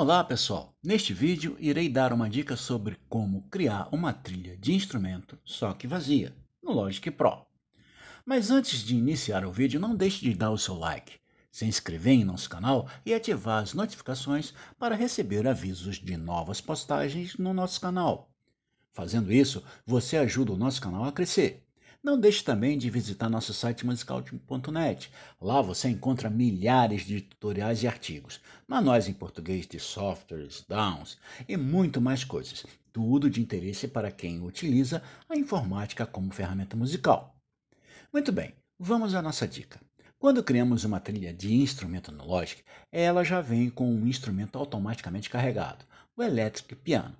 Olá pessoal, neste vídeo irei dar uma dica sobre como criar uma trilha de instrumento só que vazia, no Logic Pro. Mas antes de iniciar o vídeo, não deixe de dar o seu like, se inscrever em nosso canal e ativar as notificações para receber avisos de novas postagens no nosso canal. Fazendo isso, você ajuda o nosso canal a crescer não deixe também de visitar nosso site musical.net. Lá você encontra milhares de tutoriais e artigos, manuais em português de softwares, downs e muito mais coisas. Tudo de interesse para quem utiliza a informática como ferramenta musical. Muito bem, vamos à nossa dica. Quando criamos uma trilha de instrumento no Logic, ela já vem com um instrumento automaticamente carregado, o Electric Piano.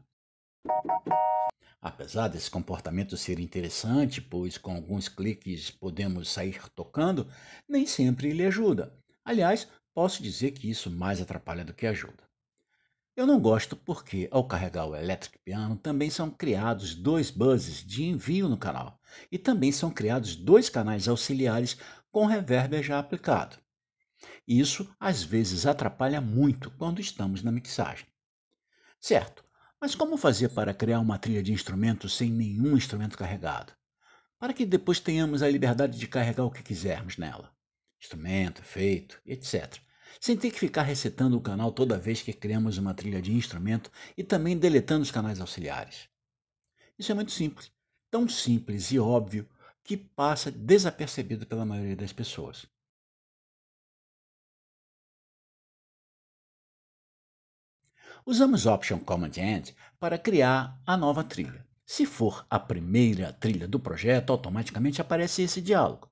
Apesar desse comportamento ser interessante, pois com alguns cliques podemos sair tocando, nem sempre ele ajuda. Aliás, posso dizer que isso mais atrapalha do que ajuda. Eu não gosto porque, ao carregar o Electric Piano, também são criados dois buzzes de envio no canal e também são criados dois canais auxiliares com reverb já aplicado. Isso às vezes atrapalha muito quando estamos na mixagem. Certo, mas como fazer para criar uma trilha de instrumentos sem nenhum instrumento carregado? Para que depois tenhamos a liberdade de carregar o que quisermos nela. Instrumento, efeito, etc. Sem ter que ficar recetando o canal toda vez que criamos uma trilha de instrumento e também deletando os canais auxiliares. Isso é muito simples. Tão simples e óbvio que passa desapercebido pela maioria das pessoas. Usamos Option Command End para criar a nova trilha. Se for a primeira trilha do projeto, automaticamente aparece esse diálogo.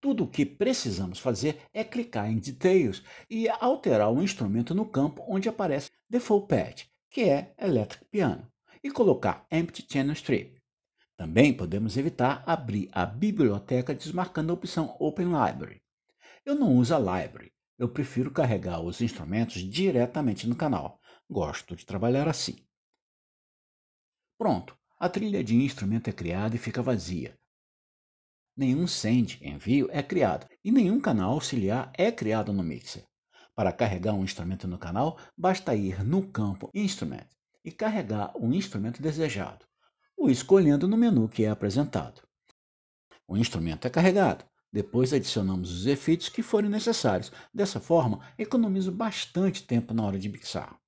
Tudo o que precisamos fazer é clicar em Details e alterar o instrumento no campo onde aparece Default Pad, que é Electric Piano, e colocar Empty Channel Strip. Também podemos evitar abrir a biblioteca desmarcando a opção Open Library. Eu não uso a Library, eu prefiro carregar os instrumentos diretamente no canal. Gosto de trabalhar assim. Pronto, a trilha de instrumento é criada e fica vazia. Nenhum send, envio, é criado e nenhum canal auxiliar é criado no mixer. Para carregar um instrumento no canal, basta ir no campo Instrument e carregar o instrumento desejado, o escolhendo no menu que é apresentado. O instrumento é carregado, depois adicionamos os efeitos que forem necessários. Dessa forma, economizo bastante tempo na hora de mixar.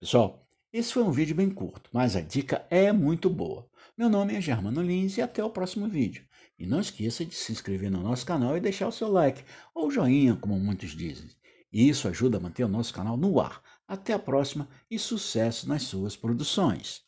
Pessoal, esse foi um vídeo bem curto, mas a dica é muito boa. Meu nome é Germano Lins e até o próximo vídeo. E não esqueça de se inscrever no nosso canal e deixar o seu like, ou joinha, como muitos dizem. E isso ajuda a manter o nosso canal no ar. Até a próxima e sucesso nas suas produções.